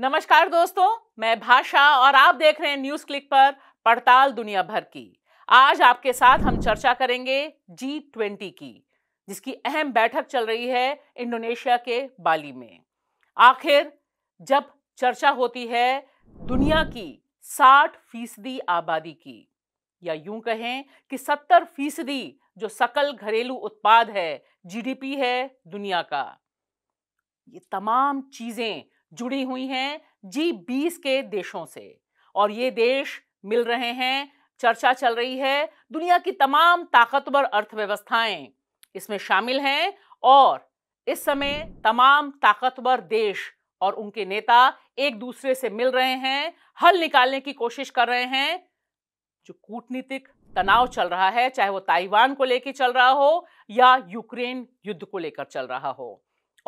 नमस्कार दोस्तों मैं भाषा और आप देख रहे हैं न्यूज क्लिक पर पड़ताल दुनिया भर की आज आपके साथ हम चर्चा करेंगे जी ट्वेंटी की जिसकी अहम बैठक चल रही है इंडोनेशिया के बाली में आखिर जब चर्चा होती है दुनिया की साठ फीसदी आबादी की या यूं कहें कि सत्तर फीसदी जो सकल घरेलू उत्पाद है जीडीपी है दुनिया का ये तमाम चीजें जुड़ी हुई हैं जी बीस के देशों से और ये देश मिल रहे हैं चर्चा चल रही है दुनिया की तमाम ताकतवर अर्थव्यवस्थाएं इसमें शामिल हैं और इस समय तमाम ताकतवर देश और उनके नेता एक दूसरे से मिल रहे हैं हल निकालने की कोशिश कर रहे हैं जो कूटनीतिक तनाव चल रहा है चाहे वो ताइवान को लेकर चल रहा हो या यूक्रेन युद्ध को लेकर चल रहा हो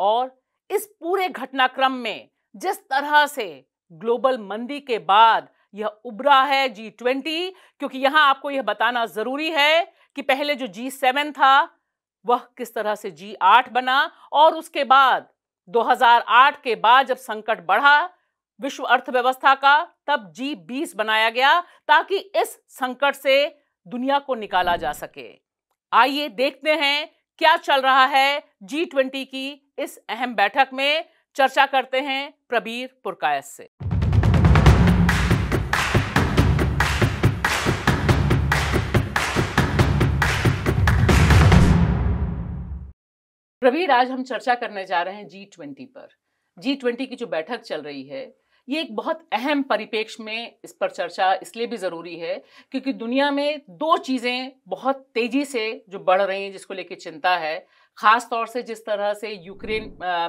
और इस पूरे घटनाक्रम में जिस तरह से ग्लोबल मंदी के बाद यह उभरा है जी ट्वेंटी क्योंकि यहां आपको यह बताना जरूरी है कि पहले जो जी सेवन था वह किस तरह से जी आठ बना और उसके बाद 2008 के बाद जब संकट बढ़ा विश्व अर्थव्यवस्था का तब जी बीस बनाया गया ताकि इस संकट से दुनिया को निकाला जा सके आइए देखते हैं क्या चल रहा है जी ट्वेंटी की इस अहम बैठक में चर्चा करते हैं प्रबीर पुरकायस से प्रवीर आज हम चर्चा करने जा रहे हैं जी ट्वेंटी पर जी ट्वेंटी की जो बैठक चल रही है ये एक बहुत अहम परिपेक्ष में इस पर चर्चा इसलिए भी ज़रूरी है क्योंकि दुनिया में दो चीज़ें बहुत तेज़ी से जो बढ़ रही हैं जिसको लेकर चिंता है खास तौर से जिस तरह से यूक्रेन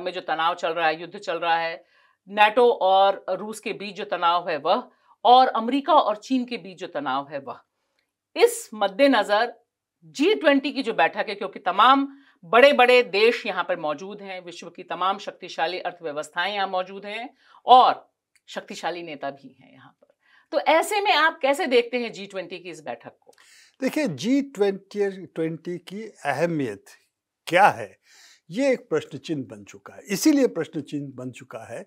में जो तनाव चल रहा है युद्ध चल रहा है नेटो और रूस के बीच जो तनाव है वह और अमेरिका और चीन के बीच जो तनाव है वह इस मद्देनज़र जी ट्वेंटी की जो बैठक है क्योंकि तमाम बड़े बड़े देश यहाँ पर मौजूद हैं विश्व की तमाम शक्तिशाली अर्थव्यवस्थाएं यहाँ मौजूद हैं और शक्तिशाली नेता भी हैं यहाँ पर तो ऐसे में आप कैसे देखते हैं जी ट्वेंटी की इस बैठक को देखिए जी ट्वेंटी ट्वेंटी की अहमियत क्या है ये एक प्रश्न चिन्ह बन चुका है इसीलिए प्रश्न चिन्ह बन चुका है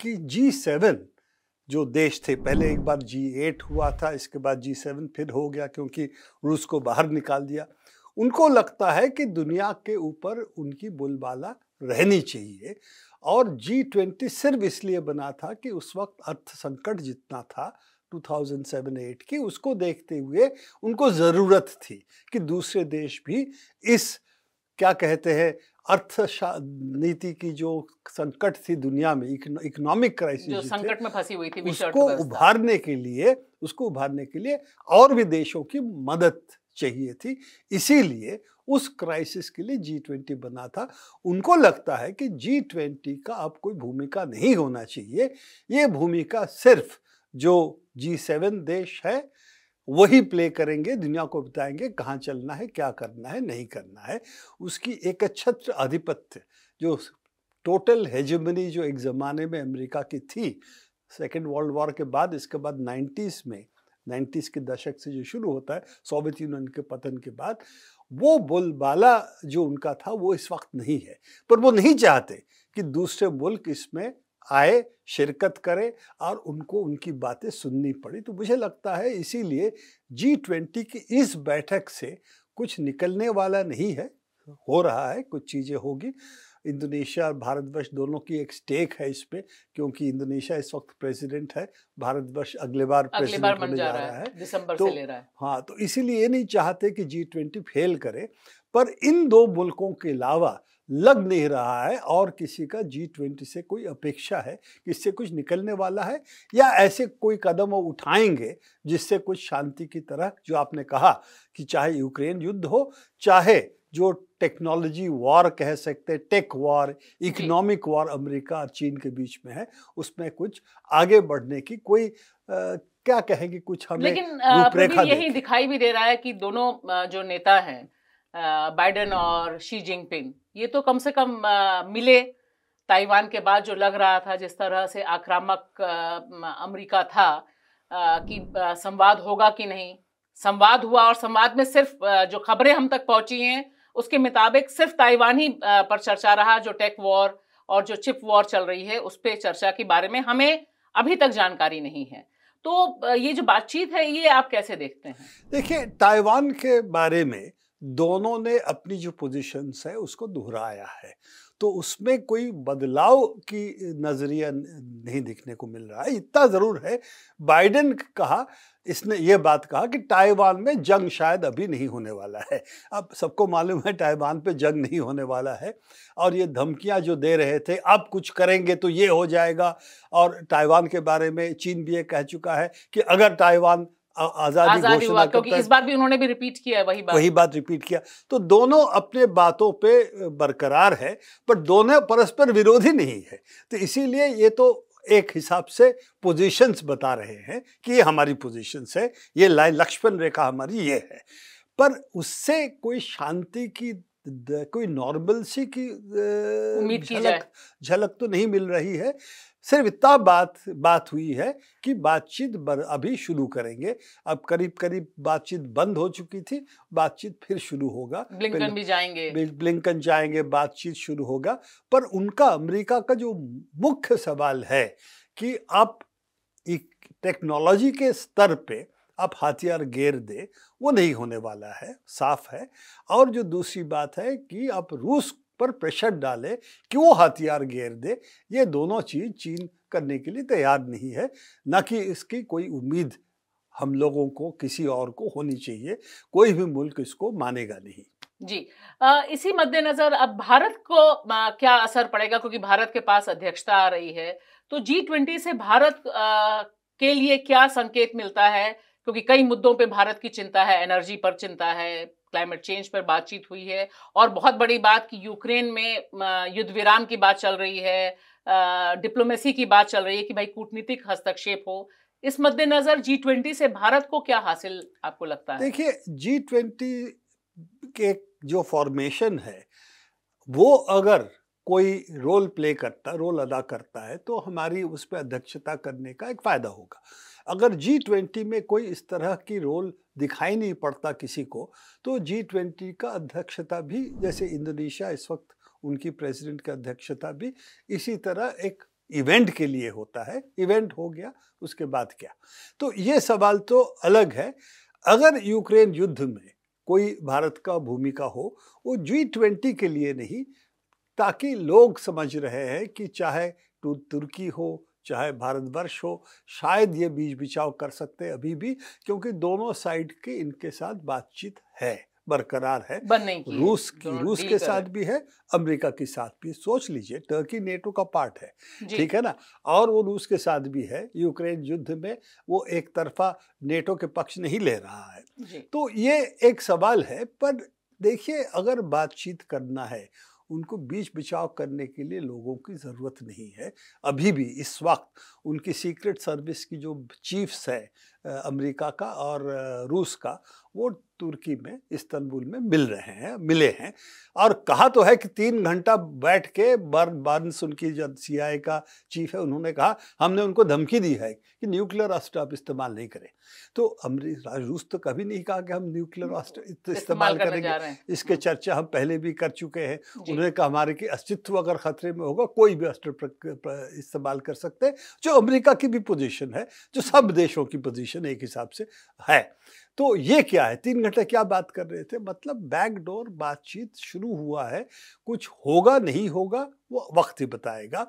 कि जी सेवन जो देश थे पहले एक बार जी एट हुआ था इसके बाद जी सेवन फिर हो गया क्योंकि रूस को बाहर निकाल दिया उनको लगता है कि दुनिया के ऊपर उनकी बोलबाला रहनी चाहिए और जी ट्वेंटी सिर्फ इसलिए बना था कि उस वक्त अर्थ संकट जितना था 2007-8 की उसको देखते हुए उनको ज़रूरत थी कि दूसरे देश भी इस क्या कहते हैं अर्थ नीति की जो संकट थी दुनिया में इकोनॉमिक क्राइसिस संकट में फंसी हुई थी उसको उभारने के लिए उसको उभारने के लिए और भी देशों की मदद चाहिए थी इसीलिए उस क्राइसिस के लिए जी ट्वेंटी बना था उनको लगता है कि जी ट्वेंटी का अब कोई भूमिका नहीं होना चाहिए ये भूमिका सिर्फ जो जी सेवन देश है वही प्ले करेंगे दुनिया को बताएंगे कहाँ चलना है क्या करना है नहीं करना है उसकी एक छत्र आधिपत्य जो टोटल हेजमनी जो एक ज़माने में अमेरिका की थी सेकेंड वर्ल्ड वॉर के बाद इसके बाद नाइन्टीज में नाइन्टीज के दशक से जो शुरू होता है सोवियत यूनियन के पतन के बाद वो बोलबाला जो उनका था वो इस वक्त नहीं है पर वो नहीं चाहते कि दूसरे मुल्क इसमें आए शिरकत करें और उनको उनकी बातें सुननी पड़ी तो मुझे लगता है इसीलिए जी ट्वेंटी की इस बैठक से कुछ निकलने वाला नहीं है हो रहा है कुछ चीज़ें होगी इंडोनेशिया और भारतवर्ष दोनों की एक स्टेक है इस पे क्योंकि इंडोनेशिया इस वक्त प्रेसिडेंट है भारतवर्ष अगले बार प्रेसिडेंट बार बन जा रहा है, है। दिसंबर तो, से ले रहा है हाँ तो इसीलिए ये नहीं चाहते कि जी ट्वेंटी फेल करे पर इन दो मुल्कों के अलावा लग नहीं रहा है और किसी का जी ट्वेंटी से कोई अपेक्षा है कि इससे कुछ निकलने वाला है या ऐसे कोई कदम वो उठाएंगे जिससे कुछ शांति की तरह जो आपने कहा कि चाहे यूक्रेन युद्ध हो चाहे जो टेक्नोलॉजी वॉर कह सकते tech war economic war America और चीन के बीच में है उसमें कुछ आगे बढ़ने की कोई आ, क्या कहेंगे कुछ हमें लेकिन यही दिखाई भी दे रहा है कि दोनों जो नेता हैं बाइडेन और शी जिनपिंग ये तो कम से कम मिले ताइवान के बाद जो लग रहा था जिस तरह से आक्रामक अमेरिका था कि संवाद होगा कि नहीं संवाद हुआ और संवाद में सिर्फ जो खबरें हम तक पहुंची हैं उसके मुताबिक सिर्फ ताइवान ही पर चर्चा रहा जो टेक वॉर और जो चिप वॉर चल रही है उस पर चर्चा के बारे में हमें अभी तक जानकारी नहीं है तो ये जो बातचीत है ये आप कैसे देखते हैं देखिए ताइवान के बारे में दोनों ने अपनी जो पोजीशंस है उसको दोहराया है तो उसमें कोई बदलाव की नज़रिया नहीं दिखने को मिल रहा है इतना ज़रूर है बाइडेन कहा इसने ये बात कहा कि ताइवान में जंग शायद अभी नहीं होने वाला है अब सबको मालूम है ताइवान पे जंग नहीं होने वाला है और ये धमकियां जो दे रहे थे अब कुछ करेंगे तो ये हो जाएगा और ताइवान के बारे में चीन भी ये कह चुका है कि अगर ताइवान आजादी आजादी हुआ क्योंकि इस बार भी उन्होंने भी रिपीट किया है वही बात वही बात रिपीट किया तो दोनों अपने बातों पे बरकरार है पर दोनों परस्पर विरोधी नहीं है तो इसीलिए ये तो एक हिसाब से पोजीशंस बता रहे हैं कि ये हमारी पोजीशंस है ये लाइन लक्ष्मण रेखा हमारी ये है पर उससे कोई शांति की कोई नॉर्मल सी की झलक झलक तो नहीं मिल रही है सिर्फ इतना बात बात हुई है कि बातचीत अभी शुरू करेंगे अब करीब करीब बातचीत बंद हो चुकी थी बातचीत फिर शुरू होगा ब्लिंकन भी जाएंगे ब्लिंकन जाएंगे बातचीत शुरू होगा पर उनका अमेरिका का जो मुख्य सवाल है कि आप टेक्नोलॉजी के स्तर पे आप हथियार गेर दे वो नहीं होने वाला है साफ है और जो दूसरी बात है कि आप रूस पर प्रेशर डाले कि वो हथियार घेर दे ये दोनों चीज़ चीन करने के लिए तैयार नहीं है ना कि इसकी कोई उम्मीद हम लोगों को किसी और को होनी चाहिए कोई भी मुल्क इसको मानेगा नहीं जी इसी मद्देनजर अब भारत को क्या असर पड़ेगा क्योंकि भारत के पास अध्यक्षता आ रही है तो जी ट्वेंटी से भारत के लिए क्या संकेत मिलता है क्योंकि कई मुद्दों पे भारत की चिंता है एनर्जी पर चिंता है क्लाइमेट चेंज पर बातचीत हुई है और बहुत बड़ी बात कि यूक्रेन में युद्ध विराम की बात चल रही है डिप्लोमेसी की बात चल रही है कि भाई कूटनीतिक हस्तक्षेप हो इस मद्देनजर जी ट्वेंटी से भारत को क्या हासिल आपको लगता है देखिए जी ट्वेंटी के जो फॉर्मेशन है वो अगर कोई रोल प्ले करता रोल अदा करता है तो हमारी उस पर अध्यक्षता करने का एक फ़ायदा होगा अगर जी ट्वेंटी में कोई इस तरह की रोल दिखाई नहीं पड़ता किसी को तो जी ट्वेंटी का अध्यक्षता भी जैसे इंडोनेशिया इस वक्त उनकी प्रेसिडेंट का अध्यक्षता भी इसी तरह एक इवेंट के लिए होता है इवेंट हो गया उसके बाद क्या तो ये सवाल तो अलग है अगर यूक्रेन युद्ध में कोई भारत का भूमिका हो वो जी ट्वेंटी के लिए नहीं ताकि लोग समझ रहे हैं कि चाहे तुर्की हो चाहे भारतवर्ष हो शायद ये बीच बिचाव कर सकते अभी भी क्योंकि दोनों साइड की इनके साथ बातचीत है बरकरार है की रूस की रूस के साथ भी है अमेरिका के साथ भी सोच लीजिए टर्की नेटो का पार्ट है ठीक है ना और वो रूस के साथ भी है यूक्रेन युद्ध में वो एक तरफा नेटो के पक्ष नहीं ले रहा है तो ये एक सवाल है पर देखिए अगर बातचीत करना है उनको बीच बिछाव करने के लिए लोगों की ज़रूरत नहीं है अभी भी इस वक्त उनकी सीक्रेट सर्विस की जो चीफ्स है अमेरिका का और रूस का वो तुर्की में इस्तनबुल में मिल रहे हैं मिले हैं और कहा तो है कि तीन घंटा बैठ के बर्न बार्नस उनकी जो सी का चीफ है उन्होंने कहा हमने उनको धमकी दी है कि न्यूक्लियर अस्त्र आप इस्तेमाल नहीं करें तो अमरी रूस तो कभी नहीं कहा कि हम न्यूक्लियर अस्त्र इस्तेमाल करेंगे इसके हम्म। चर्चा हम पहले भी कर चुके हैं उन्होंने कहा हमारे की अस्तित्व अगर खतरे में होगा कोई भी अस्त्र इस्तेमाल कर सकते जो अमरीका की भी पोजिशन है जो सब देशों की पोजिशन कंडीशन एक हिसाब से है तो ये क्या है तीन घंटे क्या बात कर रहे थे मतलब बैकडोर बातचीत शुरू हुआ है कुछ होगा नहीं होगा वो वक्त ही बताएगा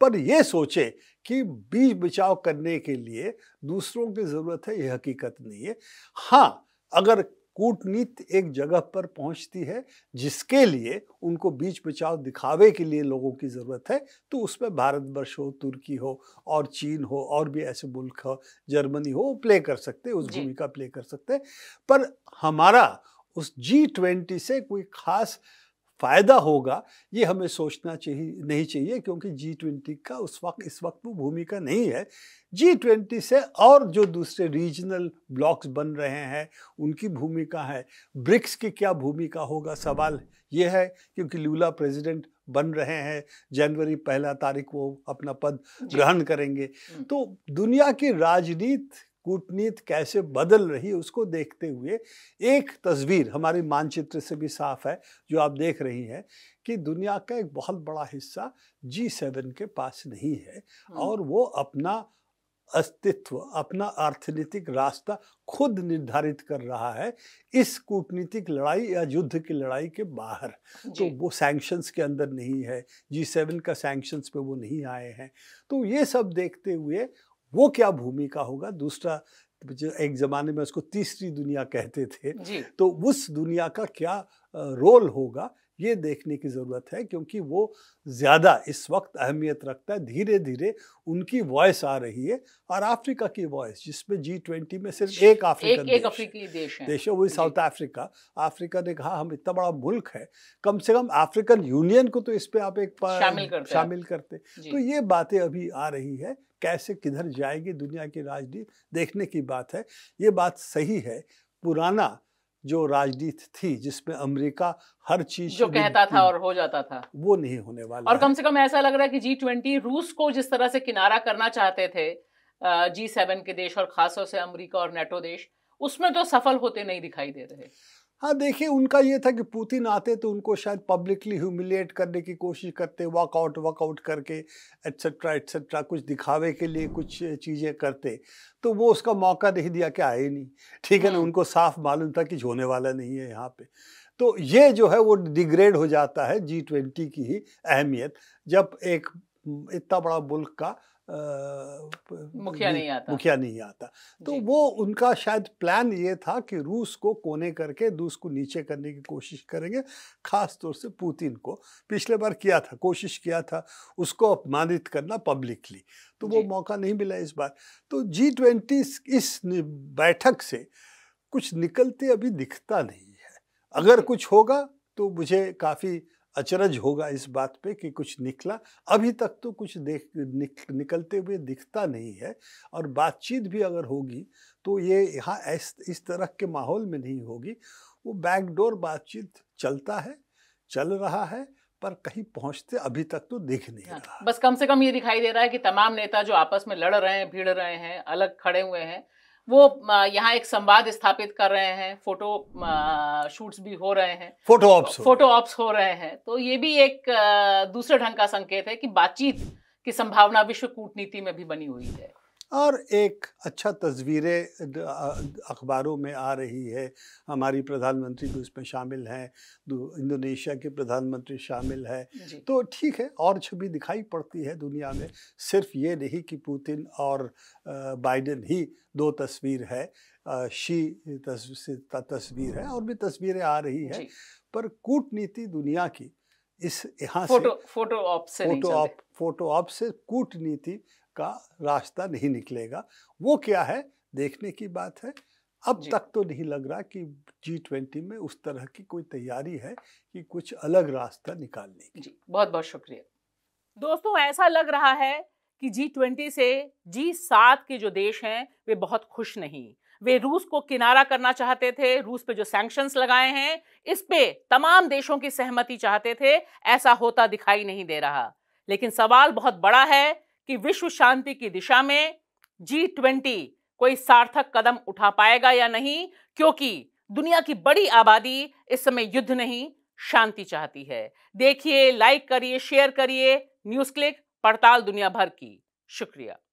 पर ये सोचे कि बीज बचाव करने के लिए दूसरों की ज़रूरत है यह हकीकत नहीं है हाँ अगर कूटनीति एक जगह पर पहुंचती है जिसके लिए उनको बीच बचाव दिखावे के लिए लोगों की ज़रूरत है तो उसमें भारतवर्ष हो तुर्की हो और चीन हो और भी ऐसे मुल्क हो जर्मनी हो प्ले कर सकते उस भूमिका प्ले कर सकते पर हमारा उस जी ट्वेंटी से कोई खास फ़ायदा होगा ये हमें सोचना चाहिए नहीं चाहिए क्योंकि जी ट्वेंटी का उस वक्त इस वक्त वो भूमिका नहीं है जी ट्वेंटी से और जो दूसरे रीजनल ब्लॉक्स बन रहे हैं उनकी भूमिका है ब्रिक्स की क्या भूमिका होगा सवाल ये है क्योंकि लूला प्रेसिडेंट बन रहे हैं जनवरी पहला तारीख वो अपना पद ग्रहण करेंगे हम्म। तो दुनिया की राजनीति कूटनीति कैसे बदल रही है उसको देखते हुए एक तस्वीर हमारे मानचित्र से भी साफ है जो आप देख रही हैं कि दुनिया का एक बहुत बड़ा हिस्सा जी सेवन के पास नहीं है हाँ। और वो अपना अस्तित्व अपना अर्थनीतिक रास्ता खुद निर्धारित कर रहा है इस कूटनीतिक लड़ाई या युद्ध की लड़ाई के बाहर तो वो सैंक्शंस के अंदर नहीं है जी सेवन का सैंक्शंस पे वो नहीं आए हैं तो ये सब देखते हुए वो क्या भूमिका होगा दूसरा जो एक जमाने में उसको तीसरी दुनिया कहते थे तो उस दुनिया का क्या रोल होगा ये देखने की ज़रूरत है क्योंकि वो ज़्यादा इस वक्त अहमियत रखता है धीरे धीरे उनकी वॉइस आ रही है और अफ्रीका की वॉइस जिसमें जी ट्वेंटी में सिर्फ एक अफ्रीकन एक, देश, एक देश है देश है वही साउथ अफ्रीका अफ्रीका ने कहा हम इतना बड़ा मुल्क है कम से कम अफ्रीकन यूनियन को तो इस पर आप एक शामिल करते, शामिल करते। तो ये बातें अभी आ रही है कैसे किधर जाएगी दुनिया की राजनीति देखने की बात है ये बात सही है पुराना जो राजनीति थी जिसमें अमेरिका हर चीज जो कहता था और हो जाता था वो नहीं होने वाला और कम से कम ऐसा लग रहा है कि जी ट्वेंटी रूस को जिस तरह से किनारा करना चाहते थे जी सेवन के देश और खासतौर से अमरीका और नेटो देश उसमें तो सफल होते नहीं दिखाई दे रहे हाँ देखिए उनका ये था कि पुतिन आते तो उनको शायद पब्लिकली ह्यूमिलेट करने की कोशिश करते वॉकआउट वॉकआउट करके एट्सट्रा एट्सट्रा कुछ दिखावे के लिए कुछ चीज़ें करते तो वो उसका मौका नहीं दिया कि आए नहीं ठीक है ना हम्म। उनको साफ मालूम था कि होने वाला नहीं है यहाँ पे तो ये जो है वो डिग्रेड हो जाता है जी ट्वेंटी की ही अहमियत जब एक इतना बड़ा मुल्क का मुखिया नहीं आता मुखिया नहीं आता तो वो उनका शायद प्लान ये था कि रूस को कोने करके रूस को नीचे करने की कोशिश करेंगे खास तौर से पुतिन को पिछले बार किया था कोशिश किया था उसको अपमानित करना पब्लिकली तो वो मौका नहीं मिला इस बार तो जी ट्वेंटी इस बैठक से कुछ निकलते अभी दिखता नहीं है अगर कुछ होगा तो मुझे काफ़ी अचरज होगा इस बात पे कि कुछ निकला अभी तक तो कुछ देख निक, निकलते हुए दिखता नहीं है और बातचीत भी अगर होगी तो ये यहाँ इस तरह के माहौल में नहीं होगी वो बैकडोर बातचीत चलता है चल रहा है पर कहीं पहुंचते अभी तक तो दिख नहीं हाँ, रहा बस कम से कम ये दिखाई दे रहा है कि तमाम नेता जो आपस में लड़ रहे हैं भिड़ रहे हैं अलग खड़े हुए हैं वो यहाँ एक संवाद स्थापित कर रहे हैं फोटो शूट्स भी हो रहे हैं फोटो ऑप्स फोटो ऑप्स हो रहे हैं तो ये भी एक दूसरे ढंग का संकेत है कि बातचीत की संभावना विश्व कूटनीति में भी बनी हुई है और एक अच्छा तस्वीरें अखबारों में आ रही है हमारी प्रधानमंत्री भी उसमें शामिल हैं इंडोनेशिया के प्रधानमंत्री शामिल है तो ठीक है और छवि दिखाई पड़ती है दुनिया में सिर्फ ये नहीं कि पुतिन और बाइडेन ही दो तस्वीर है शी तस्वीर है और भी तस्वीरें आ रही है पर कूटनीति दुनिया की इस यहाँ फोटो फोटो ऑप से फोटो ऑप फोटो ऑप से कूटनीति का रास्ता नहीं निकलेगा वो क्या है देखने की बात है अब तक तो नहीं लग रहा कि जी ट्वेंटी में उस तरह की कोई तैयारी है कि कुछ अलग रास्ता निकालने की जी बहुत बहुत शुक्रिया दोस्तों ऐसा लग रहा है कि जी ट्वेंटी से जी सात के जो देश हैं वे बहुत खुश नहीं वे रूस को किनारा करना चाहते थे रूस पे जो सैंक्शंस लगाए हैं इस पे तमाम देशों की सहमति चाहते थे ऐसा होता दिखाई नहीं दे रहा लेकिन सवाल बहुत बड़ा है कि विश्व शांति की दिशा में जी ट्वेंटी कोई सार्थक कदम उठा पाएगा या नहीं क्योंकि दुनिया की बड़ी आबादी इस समय युद्ध नहीं शांति चाहती है देखिए लाइक करिए शेयर करिए न्यूज क्लिक पड़ताल दुनिया भर की शुक्रिया